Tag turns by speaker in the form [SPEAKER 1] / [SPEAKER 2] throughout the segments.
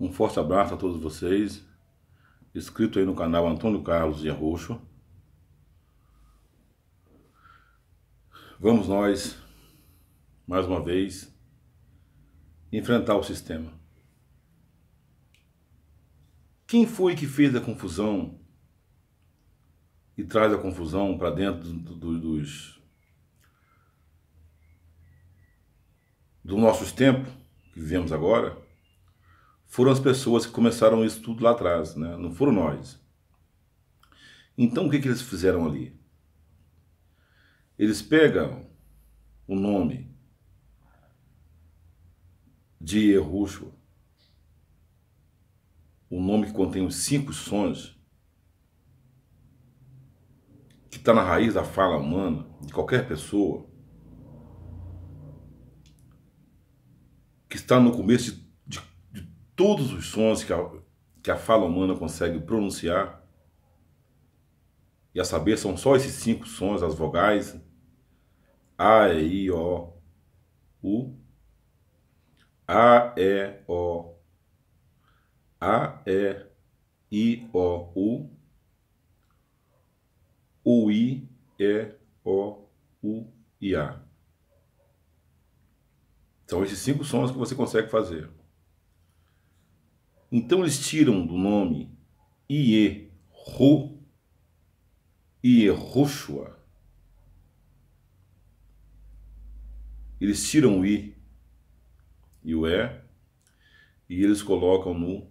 [SPEAKER 1] Um forte abraço a todos vocês. Inscrito aí no canal Antônio Carlos e Arroxo. Vamos nós, mais uma vez, enfrentar o sistema. Quem foi que fez a confusão e traz a confusão para dentro do, do, dos do nossos tempos que vivemos agora? foram as pessoas que começaram isso tudo lá atrás, né? não foram nós. Então o que, que eles fizeram ali? Eles pegam o nome de Erruxo, o nome que contém os cinco sons, que está na raiz da fala humana de qualquer pessoa, que está no começo de todos os sons que a, que a fala humana consegue pronunciar, e a saber são só esses cinco sons, as vogais, A, E, I, O, U, A, E, O, A, E, I, O, U, U, I, E, O, U e A. São esses cinco sons que você consegue fazer. Então eles tiram do nome Ieru, Ierushua. Eles tiram o I e o E e eles colocam no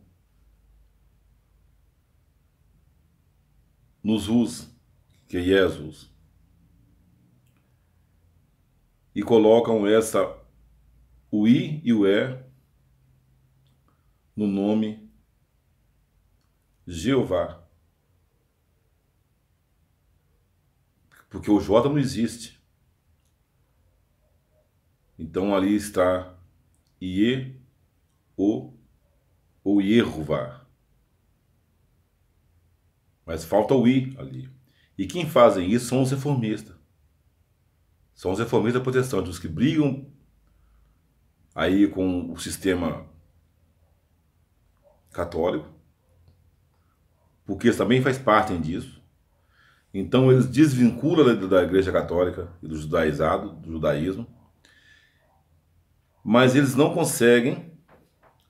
[SPEAKER 1] nos Us, que é Jesus. E colocam essa o I e o E no nome Jeová. Porque o J não existe. Então ali está Ie, O O Yeruvá. Mas falta o I ali. E quem fazem isso são os reformistas. São os reformistas protestantes, os que brigam aí com o sistema católico, porque também faz parte disso. Então eles desvinculam da Igreja Católica e do judaizado, do judaísmo, mas eles não conseguem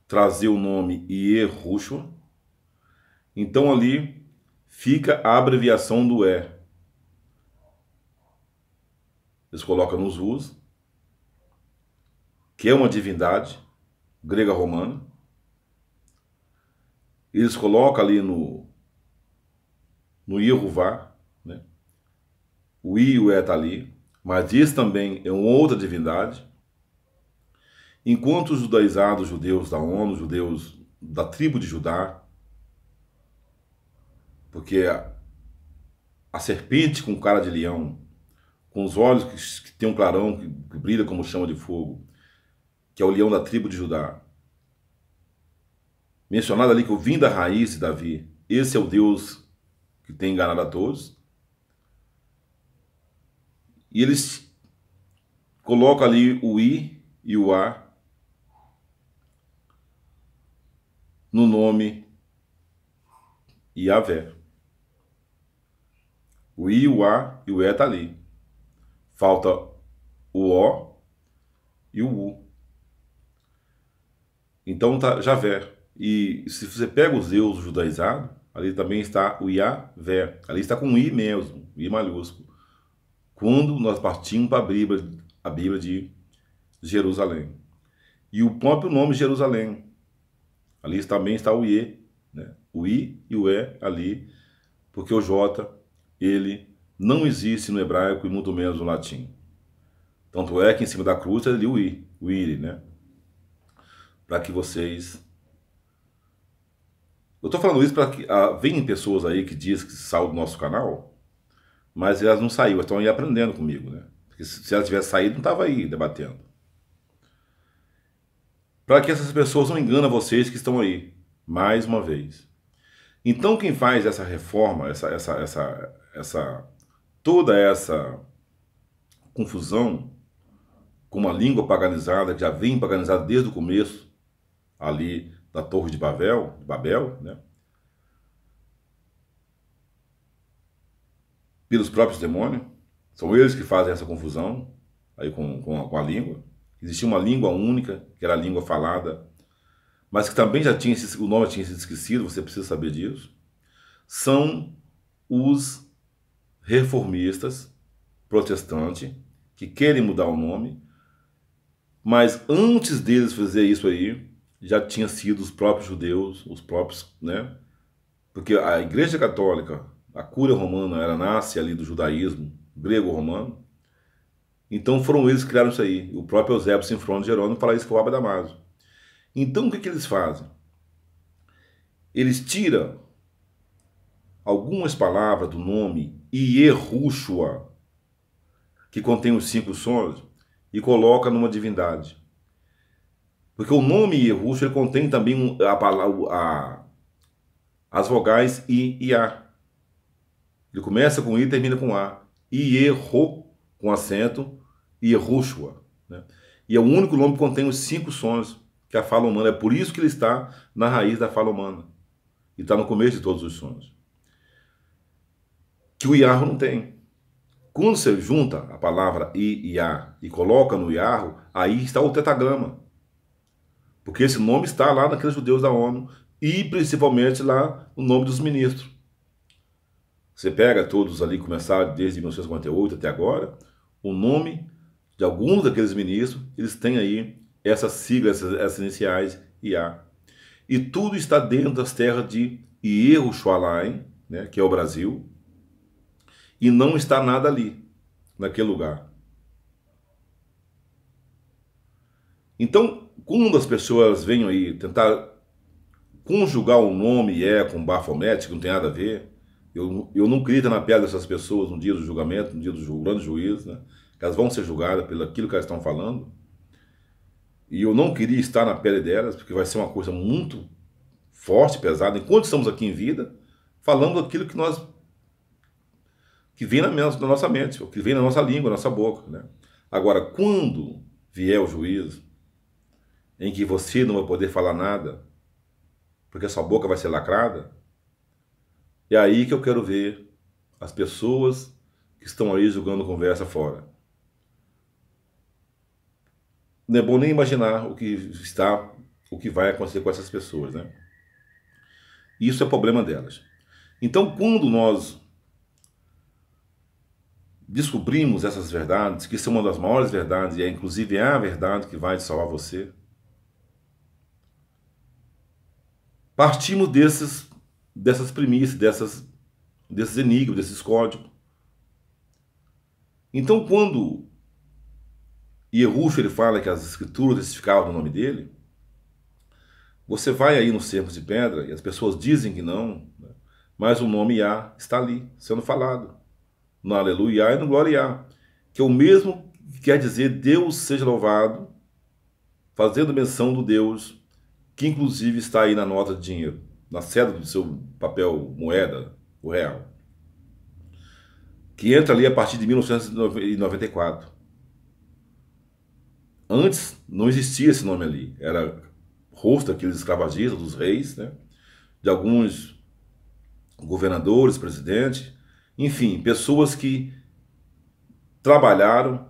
[SPEAKER 1] trazer o nome Yehoshua. Então ali fica a abreviação do E. Eles colocam nos Rus, que é uma divindade grega-romana, eles colocam ali no no Yehuvá, né? o Iu está ali, mas diz também é uma outra divindade. Enquanto os judaizados, judeus da ONU, judeus da tribo de Judá, porque a, a serpente com cara de leão, com os olhos que, que tem um clarão, que, que brilha como chama de fogo, que é o leão da tribo de Judá, mencionado ali que eu vim da raiz de Davi. Esse é o Deus que tem enganado a todos. E eles colocam ali o I e o A no nome Yahvé. O I, o A e o E está ali. Falta o O e o U. Então tá Javé. E se você pega os Zeus judaizado, ali também está o Yahvé. Ali está com I mesmo, I maiúsculo. Quando nós partimos para a Bíblia, a Bíblia de Jerusalém. E o próprio nome Jerusalém. Ali também está o I, né? o I e o E ali, porque o J, ele não existe no hebraico e muito menos no latim. Tanto é que em cima da cruz está ali o I, o I, né? Para que vocês eu estou falando isso para que ah, vêm pessoas aí que diz que saiu do nosso canal, mas elas não saíram, estão aí aprendendo comigo, né? Porque se elas tivessem saído, não estava aí debatendo. Para que essas pessoas não enganem vocês que estão aí, mais uma vez. Então quem faz essa reforma, essa, essa, essa, essa toda essa confusão com uma língua paganizada, que já vem paganizada desde o começo, ali da Torre de Babel, de Babel né? pelos próprios demônios. São eles que fazem essa confusão aí com, com a, com, a, língua. Existia uma língua única, que era a língua falada, mas que também já tinha o nome tinha sido esquecido, você precisa saber disso. São os reformistas protestantes que querem mudar o nome, mas antes deles fazer isso aí, já tinha sido os próprios judeus, os próprios, né? Porque a Igreja Católica, a cura romana, ela nasce ali do judaísmo grego-romano. Então foram eles que criaram isso aí. O próprio Eusébio Sinfrônio Jerônimo fala isso com o Abba Damaso. Então o que, que eles fazem? Eles tiram algumas palavras do nome Ierushua, que contém os cinco sons, e coloca numa divindade. Porque o nome russo ele contém também a, a, a, as vogais I e A. Ele começa com I e termina com A. Ierro, com acento, e Né? E é o único nome que contém os cinco sons que a fala humana. É por isso que ele está na raiz da fala humana. E está no começo de todos os sons. Que o Iarro não tem. Quando você junta a palavra I e A e coloca no Iarro, aí está o tetagrama. Porque esse nome está lá naqueles judeus da ONU e principalmente lá o nome dos ministros. Você pega todos ali, começaram desde 1948 até agora, o nome de alguns daqueles ministros, eles têm aí essas siglas, essas, essas iniciais, IA. E tudo está dentro das terras de Yerushalayim, né, que é o Brasil, e não está nada ali, naquele lugar. Então, quando as pessoas venham aí tentar conjugar o um nome é com Baphomet, que não tem nada a ver, eu, eu não queria estar na pele dessas pessoas no dia do julgamento, no dia do grande juiz, né? elas vão ser julgadas pelo aquilo que elas estão falando. E eu não queria estar na pele delas, porque vai ser uma coisa muito forte, pesada. Enquanto estamos aqui em vida, falando aquilo que nós que vem na, na nossa mente, o que vem na nossa língua, na nossa boca, né? Agora, quando vier o juízo, em que você não vai poder falar nada, porque sua boca vai ser lacrada, é aí que eu quero ver as pessoas que estão aí jogando conversa fora. Não é bom nem imaginar o que está, o que vai acontecer com essas pessoas, né? Isso é problema delas. Então, quando nós descobrimos essas verdades, que são uma das maiores verdades, e é inclusive é a verdade que vai salvar você, Partimos desses, dessas premissas, dessas, desses enigmas, desses códigos. Então, quando Yerusha ele fala que as escrituras testificavam o no nome dele, você vai aí nos cercos de pedra e as pessoas dizem que não, né? mas o nome Yah está ali, sendo falado, no Aleluia e no Glória, que é o mesmo que quer dizer Deus seja louvado, fazendo menção do Deus que inclusive está aí na nota de dinheiro, na cédula do seu papel moeda, o real, que entra ali a partir de 1994. Antes não existia esse nome ali, era rosto daqueles escravagistas, dos reis, né? de alguns governadores, presidentes, enfim, pessoas que trabalharam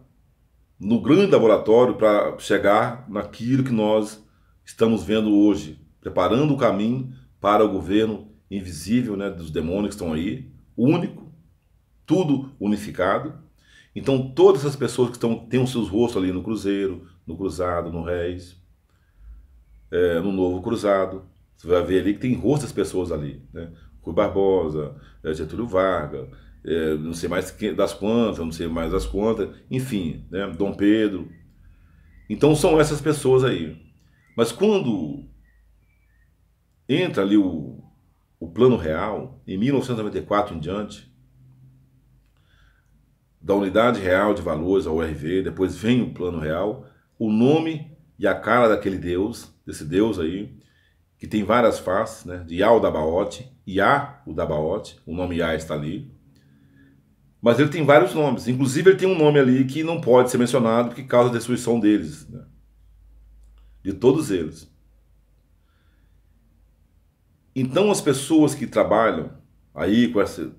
[SPEAKER 1] no grande laboratório para chegar naquilo que nós estamos vendo hoje, preparando o caminho para o governo invisível né, dos demônios que estão aí, único, tudo unificado. Então, todas essas pessoas que estão, têm os seus rostos ali no Cruzeiro, no Cruzado, no reis é, no Novo Cruzado, você vai ver ali que tem rosto das pessoas ali. Né? Rui Barbosa, é, Getúlio Vargas, é, não sei mais das quantas, não sei mais das quantas, enfim, né? Dom Pedro. Então, são essas pessoas aí. Mas quando entra ali o, o Plano Real, em 1994 em diante, da Unidade Real de Valores, a URV, depois vem o Plano Real, o nome e a cara daquele Deus, desse Deus aí, que tem várias faces, né? De Yah o Dabaote, Yah o Dabaote, o nome Yah está ali. Mas ele tem vários nomes, inclusive ele tem um nome ali que não pode ser mencionado porque causa a destruição deles, né? de todos eles. Então, as pessoas que trabalham aí com esse,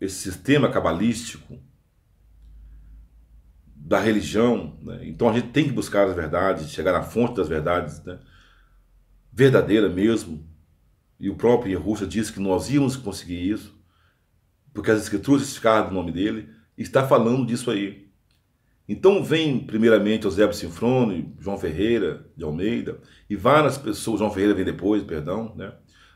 [SPEAKER 1] esse sistema cabalístico da religião, né? então a gente tem que buscar as verdades, chegar na fonte das verdades, né? verdadeira mesmo. E o próprio Yerusha disse que nós íamos conseguir isso, porque as escrituras ficaram do no nome dele, e está falando disso aí. Então vem primeiramente Eusébio Sinfrone, João Ferreira de Almeida e várias pessoas, João Ferreira vem depois, perdão, né?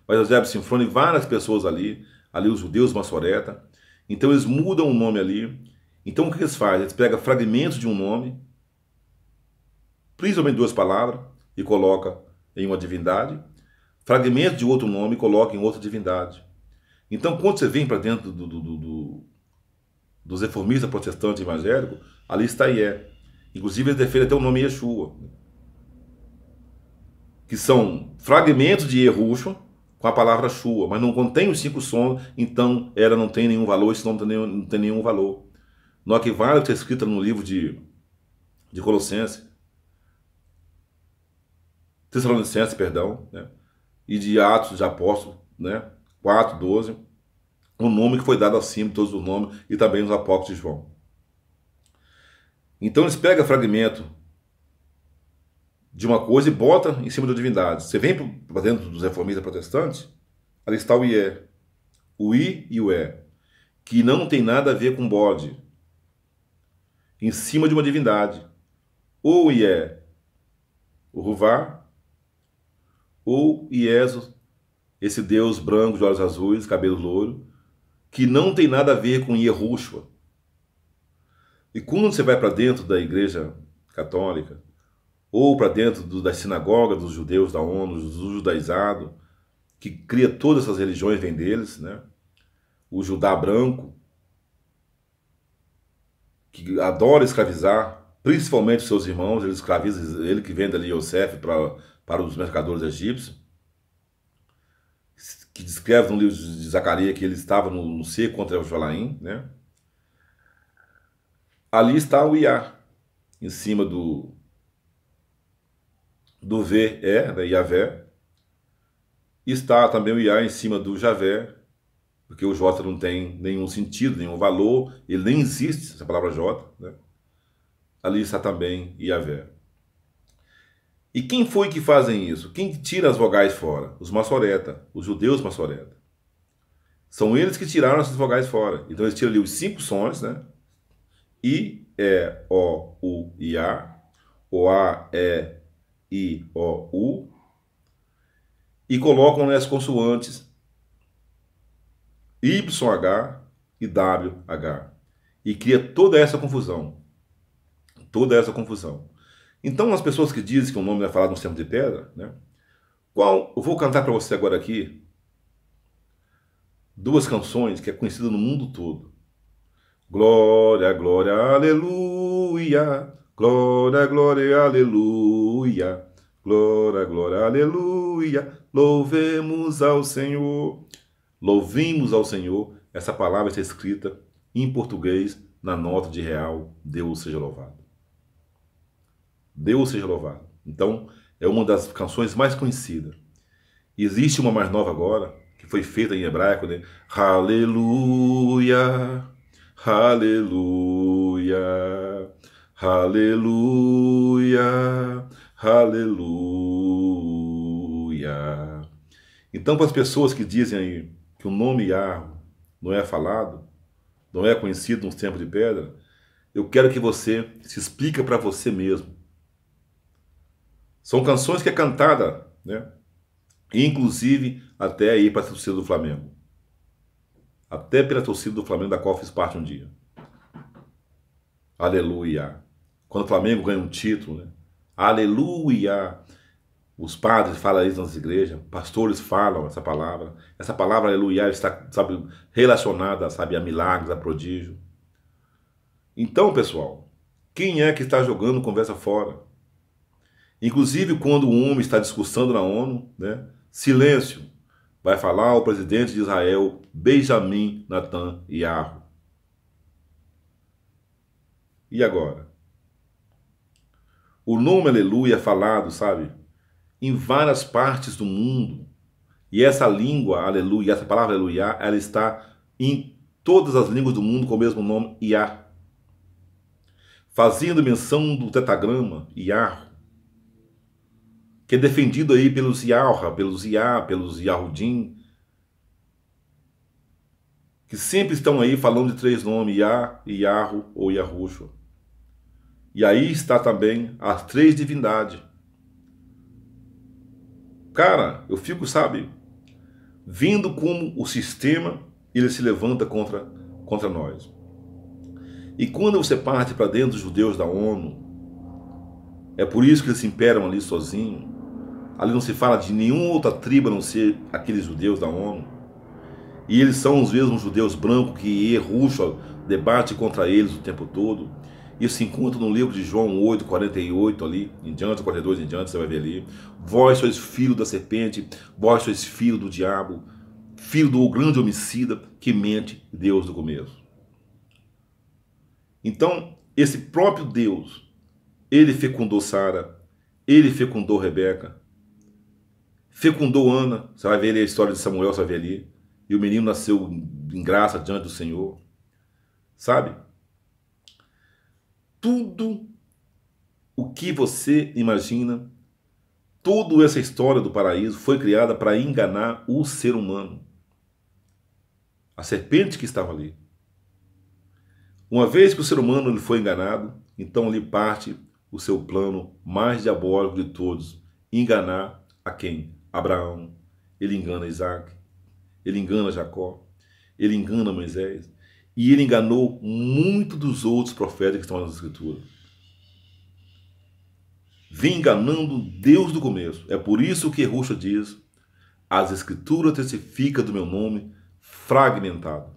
[SPEAKER 1] Mas Eusébio Sinfrone, várias pessoas ali, ali os judeus Massoreta. Então eles mudam o nome ali. Então o que eles fazem? Eles pegam fragmentos de um nome, principalmente duas palavras, e coloca em uma divindade. Fragmentos de outro nome e coloca em outra divindade. Então quando você vem para dentro do, do, do, do dos reformistas protestantes evangélicos, a lista aí é. Inclusive, eles defendem até o nome Yeshua. Que são fragmentos de Yerusha com a palavra Shua, mas não contém os cinco sons, então ela não tem nenhum valor, esse nome não tem nenhum, não tem nenhum valor. No que que ter escrito no livro de, de Colossenses, Tessalonicenses, perdão, né? e de Atos dos Apóstolos, né? 4, 12, o um nome que foi dado acima de todos os nomes e também nos apóstolos de João. Então eles pegam fragmento de uma coisa e bota em cima da divindade. Você vem para dentro dos reformistas protestantes, ali está o IE, o I e o E, que não tem nada a ver com bode, em cima de uma divindade. Ou o IE, o Ruvá, ou Ieso, esse deus branco de olhos azuis, cabelo louro, que não tem nada a ver com Yerushua. E quando você vai para dentro da igreja católica, ou para dentro do, da sinagoga dos judeus, da ONU, do judaizado, que cria todas essas religiões, vem deles, né? O judá branco, que adora escravizar, principalmente seus irmãos, ele escraviza, ele que vende ali Yosef para, para os mercadores egípcios, que descreve no livro de Zacarias que ele estava no, no ser contra o Jalaim, né? ali está o IA, em cima do, do V, é, né, da Iavé. Está também o IA em cima do Javé, porque o J não tem nenhum sentido, nenhum valor, ele nem existe, essa palavra J. Né? Ali está também Iavé. E quem foi que fazem isso? Quem tira as vogais fora? Os maçoreta, os judeus maçoreta. São eles que tiraram essas vogais fora. Então eles tiram ali os cinco sons, né? I, E, O, U e A, O, A, E, I, O, U, e colocam as consoantes YH e WH. E cria toda essa confusão. Toda essa confusão. Então, as pessoas que dizem que o nome é falado no centro de pedra, né? Qual, eu vou cantar para você agora aqui duas canções que é conhecida no mundo todo. Glória, glória, aleluia. Glória, glória, aleluia. Glória, glória, aleluia. Louvemos ao Senhor. Louvimos ao Senhor. Essa palavra está escrita em português na nota de real. Deus seja louvado. Deus seja louvado. Então, é uma das canções mais conhecidas. Existe uma mais nova agora, que foi feita em hebraico, né? Aleluia. Aleluia, aleluia, aleluia. Então, para as pessoas que dizem aí que o nome Yahweh não é falado, não é conhecido nos tempos de pedra, eu quero que você se explique para você mesmo. São canções que é cantada, né? Inclusive até aí para a torcida do Flamengo até pela torcida do Flamengo, da qual fiz parte um dia. Aleluia. Quando o Flamengo ganha um título, né? Aleluia. Os padres falam isso nas igrejas, pastores falam essa palavra. Essa palavra aleluia está sabe, relacionada sabe, a milagres, a prodígio. Então, pessoal, quem é que está jogando conversa fora? Inclusive, quando o homem está discussando na ONU, né? silêncio vai falar o presidente de Israel, Benjamin Natan Yahu. E agora? O nome Aleluia é falado, sabe, em várias partes do mundo. E essa língua, Aleluia, essa palavra Aleluia, ela está em todas as línguas do mundo com o mesmo nome, Iá. Fazendo menção do tetragrama, Iá, que é defendido aí pelos Yahra, pelos Iá, pelos Yahudim, que sempre estão aí falando de três nomes, Yah, Yahu ou Yahushua. E aí está também as três divindades. Cara, eu fico, sabe, vendo como o sistema ele se levanta contra, contra nós. E quando você parte para dentro dos judeus da ONU, é por isso que eles se imperam ali sozinhos. Ali não se fala de nenhuma outra tribo a não ser aqueles judeus da ONU. E eles são os mesmos judeus brancos que Erruxa debate contra eles o tempo todo. Isso se encontra no livro de João 8, 48 ali, em diante, 42 em diante, você vai ver ali. Vós sois filho da serpente, vós sois filho do diabo, filho do grande homicida que mente Deus do começo. Então, esse próprio Deus, ele fecundou Sara, ele fecundou Rebeca, fecundou Ana. Você vai ver a história de Samuel, você vai ver ali. E o menino nasceu em graça diante do Senhor. Sabe? Tudo o que você imagina, toda essa história do paraíso foi criada para enganar o ser humano. A serpente que estava ali. Uma vez que o ser humano ele foi enganado, então lhe parte o seu plano mais diabólico de todos: enganar a quem? Abraão, ele engana Isaac, ele engana Jacó, ele engana Moisés e ele enganou muito dos outros profetas que estão nas Escrituras. Vem enganando Deus do começo. É por isso que Rússia diz: as Escrituras testificam do meu nome fragmentado.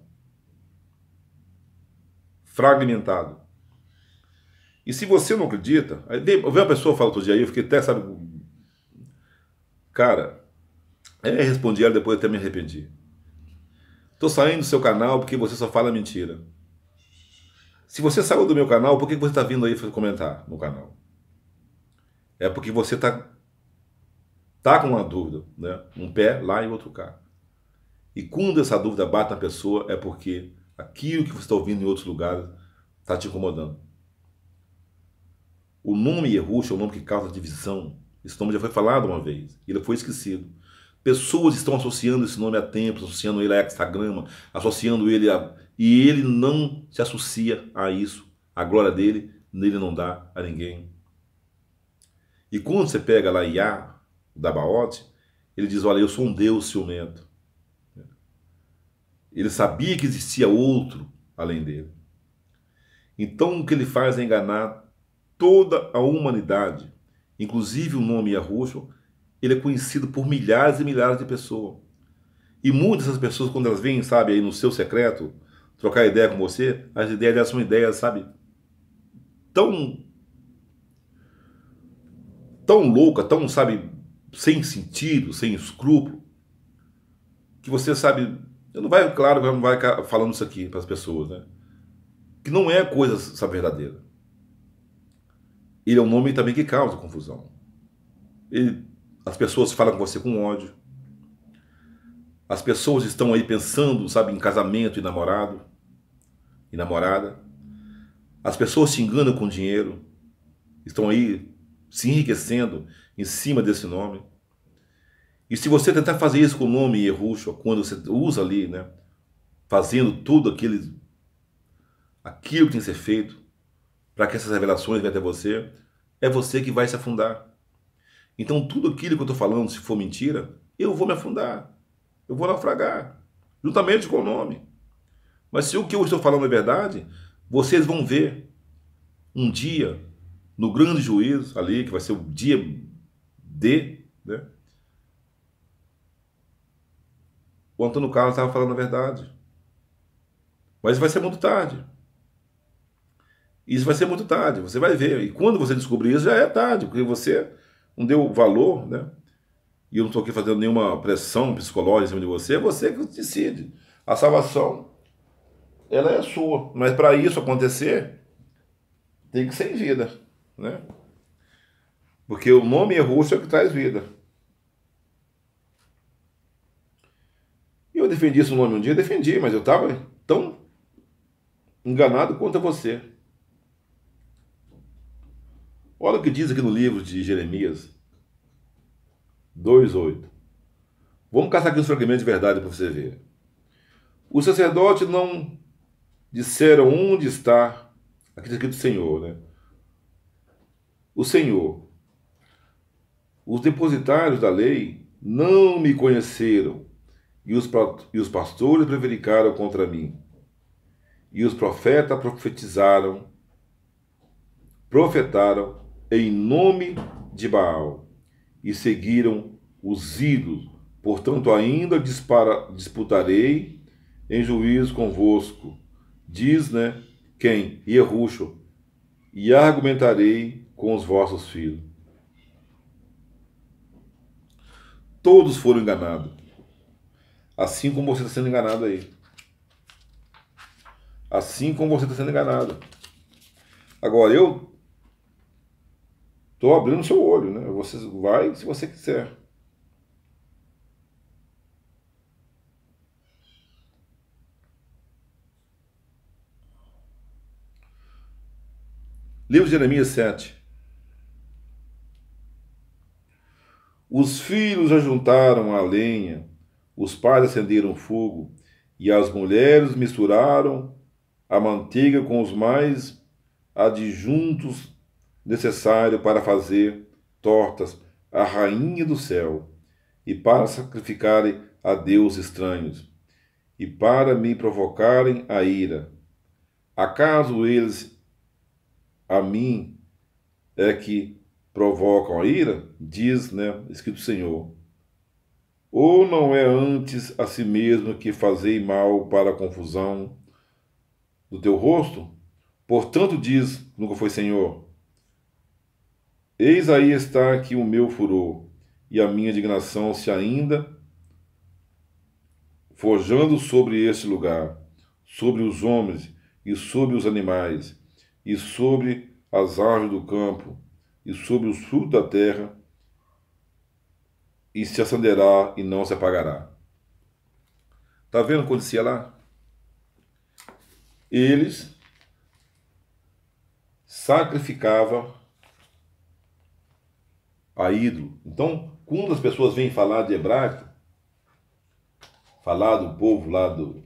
[SPEAKER 1] Fragmentado. E se você não acredita, veio uma pessoa fala outro dia aí, eu fiquei até, sabe, Cara, é, respondi ela depois até me arrependi. Tô saindo do seu canal porque você só fala mentira. Se você saiu do meu canal, por que você está vindo aí comentar no canal? É porque você tá, tá com uma dúvida, né? Um pé lá e outro cá. E quando essa dúvida bate na pessoa, é porque aquilo que você está ouvindo em outros lugares está te incomodando. O nome Yehusha é o nome que causa divisão esse nome já foi falado uma vez, ele foi esquecido. Pessoas estão associando esse nome a tempos, associando ele a Instagram, associando ele a. E ele não se associa a isso. A glória dele, nele não dá a ninguém. E quando você pega lá Iá, o Dabaote, ele diz: Olha, eu sou um Deus ciumento. Ele sabia que existia outro além dele. Então o que ele faz é enganar toda a humanidade Inclusive o nome Yahushua, é ele é conhecido por milhares e milhares de pessoas. E muitas dessas pessoas, quando elas vêm, sabe, aí no seu secreto, trocar ideia com você, as ideias delas são ideias, sabe, tão. tão louca, tão, sabe, sem sentido, sem escrúpulo, que você, sabe, eu não vai, claro, não vai falando isso aqui para as pessoas, né? Que não é coisa, sabe, verdadeira ele é um nome também que causa confusão. Ele, as pessoas falam com você com ódio. As pessoas estão aí pensando, sabe, em casamento e namorado e namorada. As pessoas se enganam com dinheiro. Estão aí se enriquecendo em cima desse nome. E se você tentar fazer isso com o nome Yerushua, quando você usa ali, né, fazendo tudo aquele aquilo que tem que ser feito, para que essas revelações venham até você, é você que vai se afundar. Então, tudo aquilo que eu estou falando, se for mentira, eu vou me afundar. Eu vou naufragar, juntamente com o nome. Mas se o que eu estou falando é verdade, vocês vão ver um dia, no grande juízo ali, que vai ser o dia D, né? O Antônio Carlos estava falando a verdade. Mas vai ser muito tarde. Isso vai ser muito tarde, você vai ver. E quando você descobrir isso, já é tarde, porque você não deu valor, né? E eu não estou aqui fazendo nenhuma pressão psicológica em cima de você, é você que decide. A salvação, ela é sua. Mas para isso acontecer, tem que ser em vida, né? Porque o nome Russo é o que traz vida. E eu defendi esse nome um dia, defendi, mas eu estava tão enganado quanto você. Olha o que diz aqui no livro de Jeremias 2,8. Vamos caçar aqui os fragmentos de verdade para você ver. O sacerdote não disseram onde está, aqui está escrito Senhor, né? O Senhor. Os depositários da lei não me conheceram, e os, e os pastores prevaricaram contra mim, e os profetas profetizaram, profetaram em nome de Baal e seguiram os ídolos. Portanto, ainda dispara, disputarei em juízo convosco, diz né, quem? Yerrucho, e argumentarei com os vossos filhos. Todos foram enganados, assim como você está sendo enganado aí. Assim como você está sendo enganado. Agora, eu Estou abrindo seu olho, né? Você vai se você quiser. Livro de Jeremias 7. Os filhos ajuntaram a lenha, os pais acenderam fogo, e as mulheres misturaram a manteiga com os mais adjuntos necessário para fazer tortas à rainha do céu e para sacrificarem a deus estranhos e para me provocarem a ira. Acaso eles a mim é que provocam a ira? Diz, né, escrito Senhor. Ou não é antes a si mesmo que fazei mal para a confusão do teu rosto? Portanto, diz, nunca foi Senhor, Eis aí está que o meu furor e a minha indignação se ainda forjando sobre este lugar, sobre os homens e sobre os animais, e sobre as árvores do campo, e sobre o sul da terra, e se acenderá e não se apagará. Está vendo o que acontecia lá? Eles sacrificavam a ídolo. Então, quando as pessoas vêm falar de hebraico, falar do povo lá do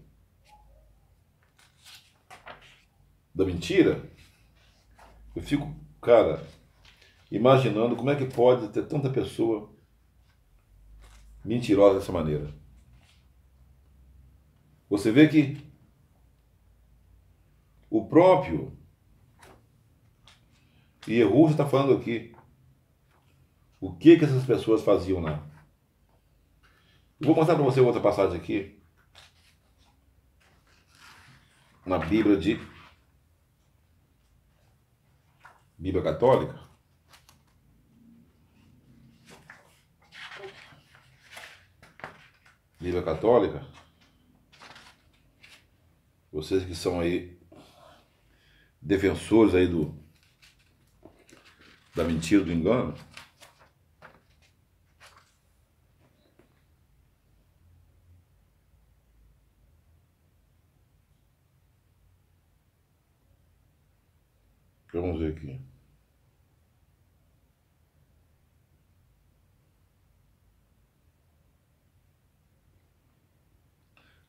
[SPEAKER 1] da mentira, eu fico, cara, imaginando como é que pode ter tanta pessoa mentirosa dessa maneira. Você vê que o próprio Yehus está falando aqui, o que, que essas pessoas faziam lá? Eu vou mostrar para você outra passagem aqui. Na Bíblia de. Bíblia Católica. Bíblia Católica. Vocês que são aí defensores aí do da mentira, do engano. aqui.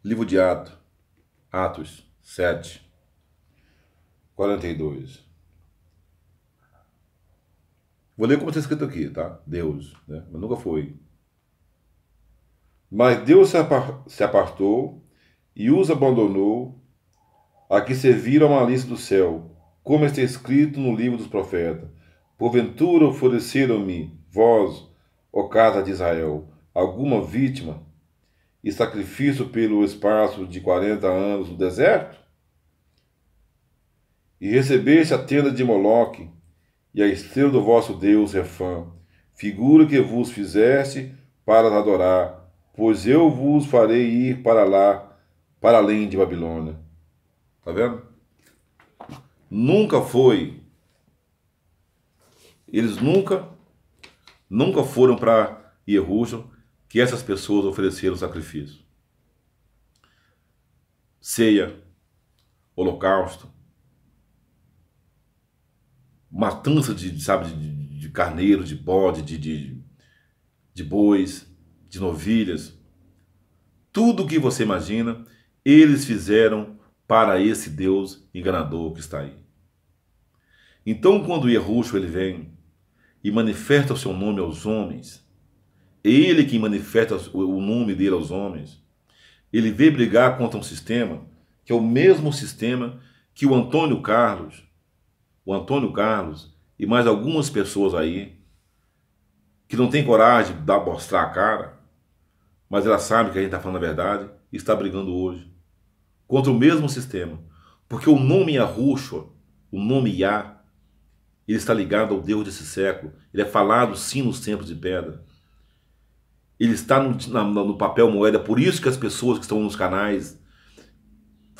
[SPEAKER 1] Livro de Atos, Atos 7, 42. Vou ler como está escrito aqui, tá? Deus, né? Mas nunca foi. Mas Deus se apartou e os abandonou a que serviram a malícia do céu como está escrito no livro dos profetas: Porventura ofereceram-me, vós, ó casa de Israel, alguma vítima e sacrifício pelo espaço de quarenta anos no deserto? E recebeste a tenda de Moloque e a estrela do vosso Deus, Refã, figura que vos fizeste para adorar, pois eu vos farei ir para lá, para além de Babilônia. Está vendo? nunca foi. Eles nunca, nunca foram para Jerusalém que essas pessoas ofereceram sacrifício. Ceia, holocausto, matança de, sabe, de, de carneiro, de bode, de, de, de bois, de novilhas. Tudo o que você imagina, eles fizeram para esse Deus enganador que está aí. Então, quando Yerrucho ele vem e manifesta o seu nome aos homens, ele que manifesta o nome dele aos homens, ele vem brigar contra um sistema que é o mesmo sistema que o Antônio Carlos, o Antônio Carlos e mais algumas pessoas aí que não tem coragem de dar, mostrar a cara, mas ela sabe que a gente está falando a verdade e está brigando hoje contra o mesmo sistema. Porque o nome Yahushua, o nome Yah, ele está ligado ao Deus desse século. Ele é falado sim nos tempos de pedra. Ele está no, na, no papel moeda. Por isso que as pessoas que estão nos canais,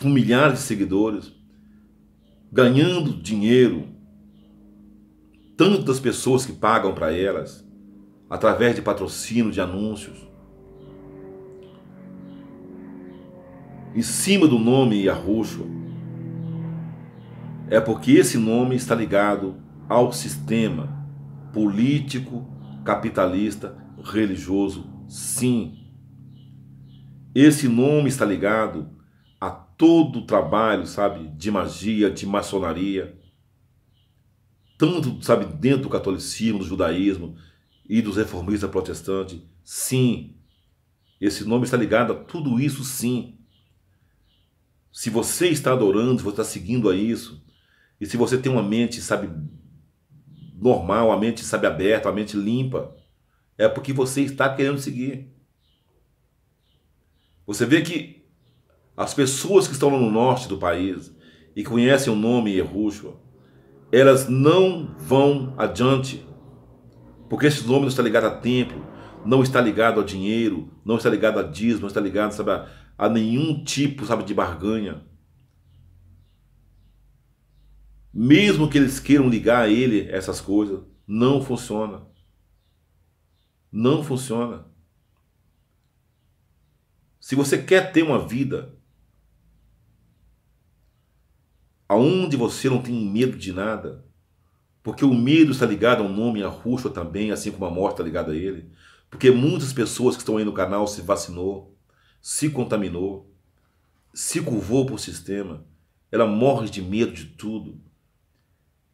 [SPEAKER 1] com milhares de seguidores, ganhando dinheiro, tantas pessoas que pagam para elas, através de patrocínio, de anúncios, em cima do nome Yahushua, é porque esse nome está ligado ao sistema político, capitalista, religioso, sim. Esse nome está ligado a todo o trabalho, sabe, de magia, de maçonaria, tanto, sabe, dentro do catolicismo, do judaísmo e dos reformistas protestantes, sim. Esse nome está ligado a tudo isso, sim. Se você está adorando, se você está seguindo a isso, e se você tem uma mente, sabe, normal, a mente, sabe, aberta, a mente limpa, é porque você está querendo seguir. Você vê que as pessoas que estão no norte do país e conhecem o nome Yahushua, elas não vão adiante, porque esse nome não está ligado a templo, não está ligado a dinheiro, não está ligado a dízimo, não está ligado, sabe, a a nenhum tipo, sabe, de barganha. Mesmo que eles queiram ligar a ele essas coisas, não funciona. Não funciona. Se você quer ter uma vida aonde você não tem medo de nada, porque o medo está ligado ao nome, à ruxa também, assim como a morte está ligada a ele. Porque muitas pessoas que estão aí no canal se vacinou, se contaminou, se curvou para o sistema, ela morre de medo de tudo.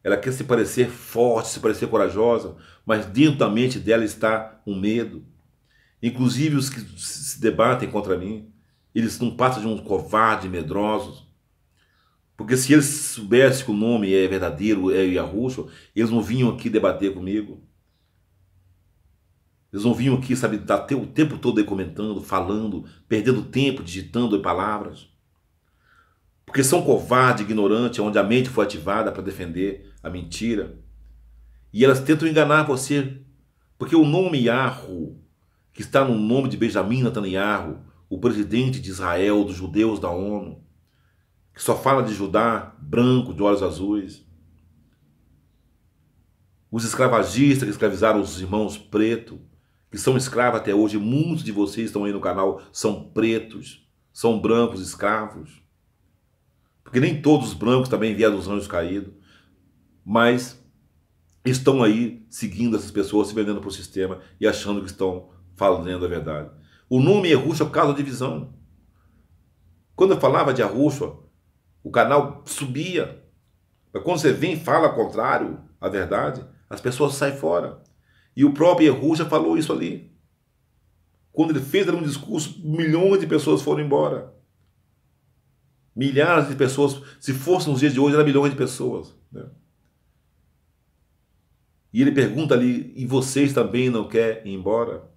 [SPEAKER 1] Ela quer se parecer forte, se parecer corajosa, mas dentro da mente dela está um medo. Inclusive os que se debatem contra mim, eles não passam de um covarde medrosos. Porque se eles soubessem que o nome é verdadeiro, é Yahushua, eles não vinham aqui debater comigo. Eles ouviam aqui, sabe, o tempo todo aí comentando, falando, perdendo tempo, digitando palavras. Porque são covardes ignorantes onde a mente foi ativada para defender a mentira. E elas tentam enganar você. Porque o nome Yarro, que está no nome de Benjamin Netanyahu, o presidente de Israel, dos judeus da ONU, que só fala de Judá, branco, de olhos azuis. Os escravagistas que escravizaram os irmãos pretos que são escravos até hoje. Muitos de vocês estão aí no canal são pretos, são brancos escravos. Porque nem todos os brancos também vieram dos anjos caídos. Mas estão aí seguindo essas pessoas, se vendendo para o sistema e achando que estão falando a verdade. O nome Erruxa é por causa da divisão. Quando eu falava de Arruxa, o canal subia. Mas quando você vem e fala contrário à verdade, as pessoas saem fora. E o próprio Erru já falou isso ali. Quando ele fez um discurso, milhões de pessoas foram embora. Milhares de pessoas, se fossem nos dias de hoje, eram milhões de pessoas. Né? E ele pergunta ali: e vocês também não querem ir embora?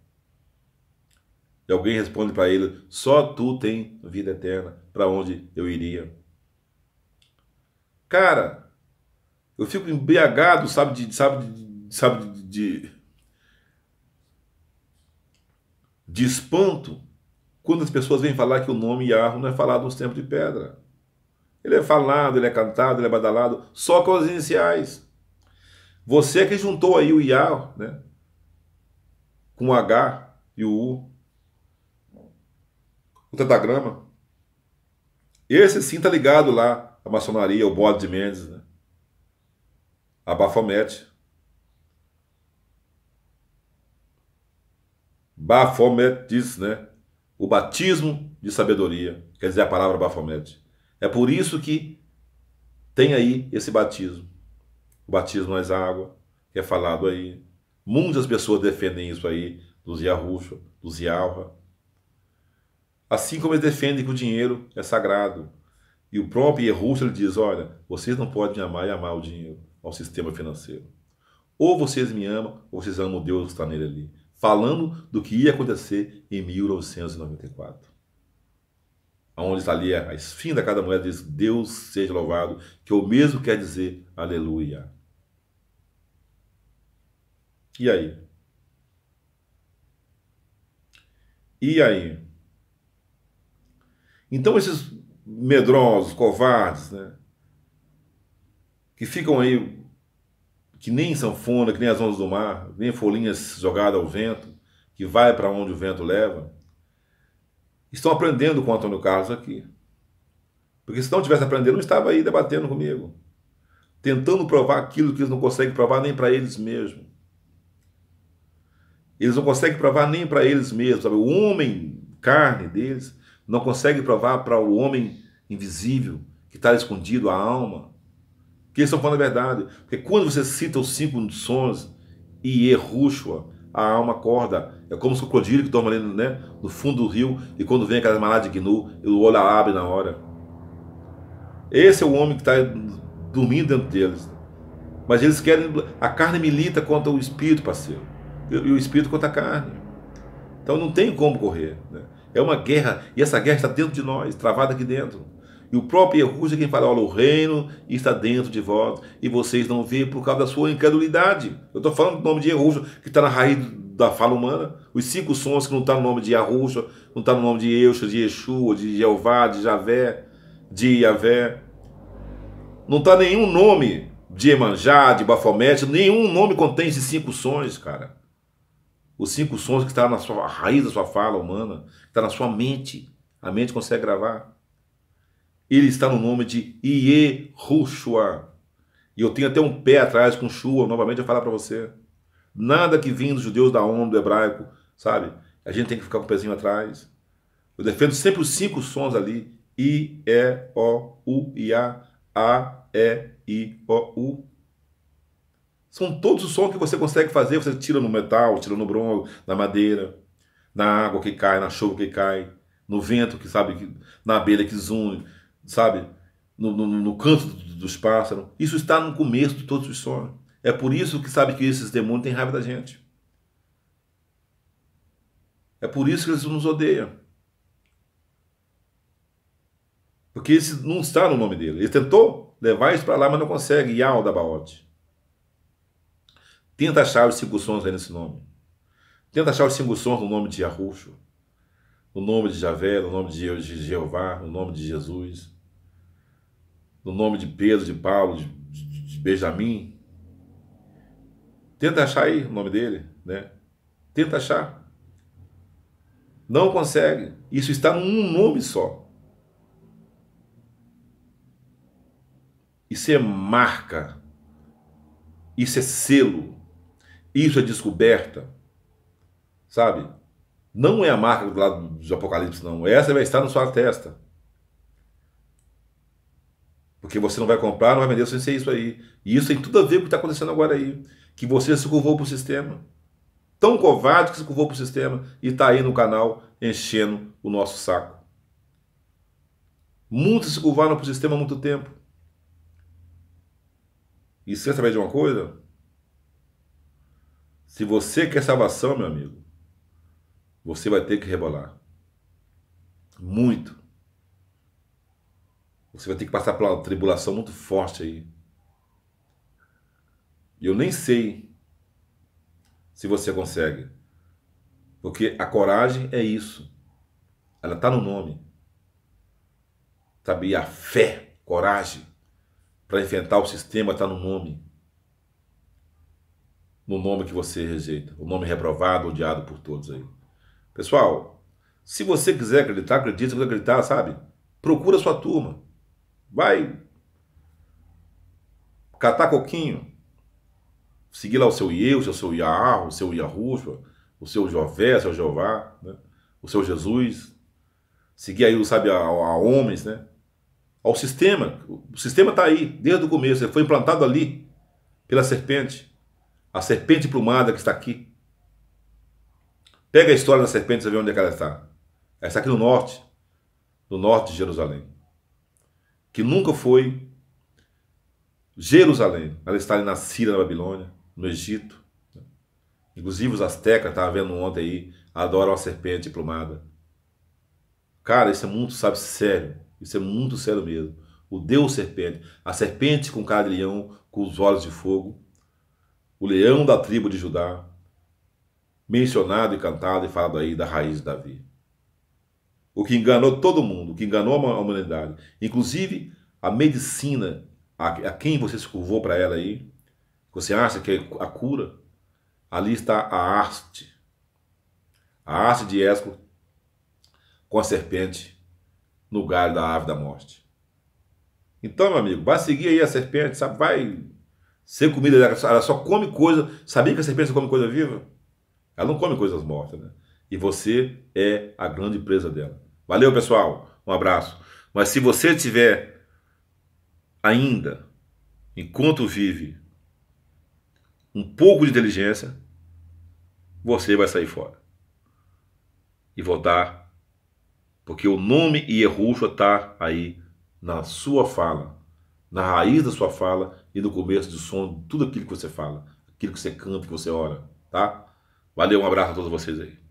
[SPEAKER 1] E alguém responde para ele: só tu tem vida eterna, para onde eu iria? Cara, eu fico embriagado, sabe, de, sabe, de, sabe, de, de espanto quando as pessoas vêm falar que o nome Yahweh não é falado nos tempos de pedra. Ele é falado, ele é cantado, ele é badalado, só com as iniciais. Você que juntou aí o Yahweh, né? Com o H e o U. O tetagrama. Esse sim tá ligado lá à maçonaria, ao bode de Mendes, né? A Bafomete. Baphomet diz, né? O batismo de sabedoria, quer dizer a palavra Baphomet. É por isso que tem aí esse batismo. O batismo nas águas, que é falado aí. Muitas pessoas defendem isso aí, dos Yahushua, dos Yahweh. Assim como eles defendem que o dinheiro é sagrado. E o próprio Yahushua ele diz: olha, vocês não podem amar e amar o dinheiro, ao sistema financeiro. Ou vocês me amam, ou vocês amam o Deus que está nele ali falando do que ia acontecer em 1994. Onde está ali a da cada moeda diz: Deus seja louvado, que o mesmo quer dizer aleluia. E aí? E aí? Então, esses medrosos, covardes, né, que ficam aí que nem sanfona, que nem as ondas do mar, nem folhinhas jogadas ao vento, que vai para onde o vento leva, estão aprendendo com o Antônio Carlos aqui. Porque se não tivesse aprendendo, não estava aí debatendo comigo, tentando provar aquilo que eles não conseguem provar nem para eles mesmos. Eles não conseguem provar nem para eles mesmos, sabe? O homem, carne deles, não consegue provar para o homem invisível, que está escondido, a alma, que eles estão falando a verdade. Porque quando você cita os cinco sons e erruxua, a alma acorda. É como se o crocodilo que toma ali né, no fundo do rio e quando vem aquela malada de gnu, o olho abre na hora. Esse é o homem que está dormindo dentro deles. Mas eles querem. A carne milita contra o espírito, parceiro. E o espírito contra a carne. Então não tem como correr. Né? É uma guerra. E essa guerra está dentro de nós, travada aqui dentro. E o próprio Yahushua é quem fala: olha, o reino está dentro de vós e vocês não veem por causa da sua incredulidade. Eu estou falando do nome de Yahushua, que está na raiz da fala humana. Os cinco sons que não está no nome de Yahushua, não está no nome de Eusha de Yeshua, de Jeová, de Javé, de Yavé. Não está nenhum nome de Emanjá, de Bafomete, nenhum nome contém esses cinco sons, cara. Os cinco sons que está na sua raiz da sua fala humana, que está na sua mente. A mente consegue gravar. Ele está no nome de Yehoshua. E eu tenho até um pé atrás com Shua, novamente a falar para você. Nada que vinha dos judeus da ONU, do hebraico, sabe? A gente tem que ficar com o pezinho atrás. Eu defendo sempre os cinco sons ali. I, E, O, U, I, A, A, E, I, O, U. São todos os sons que você consegue fazer. Você tira no metal, tira no bronze, na madeira, na água que cai, na chuva que cai, no vento que sabe, na abelha que zune sabe? No, no, no canto dos pássaros. Isso está no começo de todos os sonhos. É por isso que sabe que esses demônios têm raiva da gente. É por isso que eles nos odeiam. Porque esse não está no nome dele. Ele tentou levar isso para lá, mas não consegue. Yal da Baote. Tenta achar os cinco sons aí nesse nome. Tenta achar os cinco sons no nome de Yahushua. no nome de Javé, no nome de Jeová, no nome de Jesus no nome de Pedro, de Paulo, de, de Benjamim. Tenta achar aí o nome dele, né? Tenta achar. Não consegue. Isso está num nome só. Isso é marca. Isso é selo. Isso é descoberta. Sabe? Não é a marca do lado do Apocalipse, não. Essa vai estar na sua testa. Porque você não vai comprar, não vai vender sem ser isso aí. E isso tem tudo a ver com o que está acontecendo agora aí. Que você se curvou para o sistema. Tão covarde que se curvou para o sistema e está aí no canal enchendo o nosso saco. Muitos se curvaram para o sistema há muito tempo. E você saber de uma coisa? Se você quer salvação, meu amigo, você vai ter que rebolar. Muito. Você vai ter que passar por uma tribulação muito forte aí. E eu nem sei se você consegue. Porque a coragem é isso. Ela está no nome. Sabe? E a fé, coragem, para enfrentar o sistema está no nome. No nome que você rejeita. O nome reprovado, odiado por todos aí. Pessoal, se você quiser acreditar, acredita, se quiser acreditar, sabe? Procura sua turma. Vai catar coquinho. Seguir lá o seu Yeus, o seu Iá, o seu Yahushua, o seu Jové, o seu Jeová, né? o seu Jesus. Seguir aí, sabe, a, a homens, né? Ao sistema. O sistema está aí, desde o começo. Ele foi implantado ali pela serpente. A serpente plumada que está aqui. Pega a história da serpente e vê onde é que ela está. Ela está aqui no norte. No norte de Jerusalém que nunca foi Jerusalém. Ela está ali na Síria, na Babilônia, no Egito. Né? Inclusive os astecas, estava vendo ontem aí, adoram a serpente plumada. Cara, isso é muito, sabe, sério. Isso é muito sério mesmo. O deus serpente, a serpente com cara de leão, com os olhos de fogo, o leão da tribo de Judá, mencionado e cantado e falado aí da raiz de Davi o que enganou todo mundo, o que enganou a humanidade, inclusive a medicina, a, a quem você se curvou para ela aí, você acha que é a cura, ali está a arte, a arte de Esco com a serpente no galho da ave da morte. Então, meu amigo, vai seguir aí a serpente, sabe? Vai ser comida, ela só come coisa. Sabia que a serpente só come coisa viva? Ela não come coisas mortas, né? e você é a grande empresa dela. Valeu, pessoal. Um abraço. Mas se você tiver ainda, enquanto vive, um pouco de inteligência, você vai sair fora e votar, porque o nome e está aí na sua fala, na raiz da sua fala e no começo do som, tudo aquilo que você fala, aquilo que você canta, que você ora, tá? Valeu, um abraço a todos vocês aí.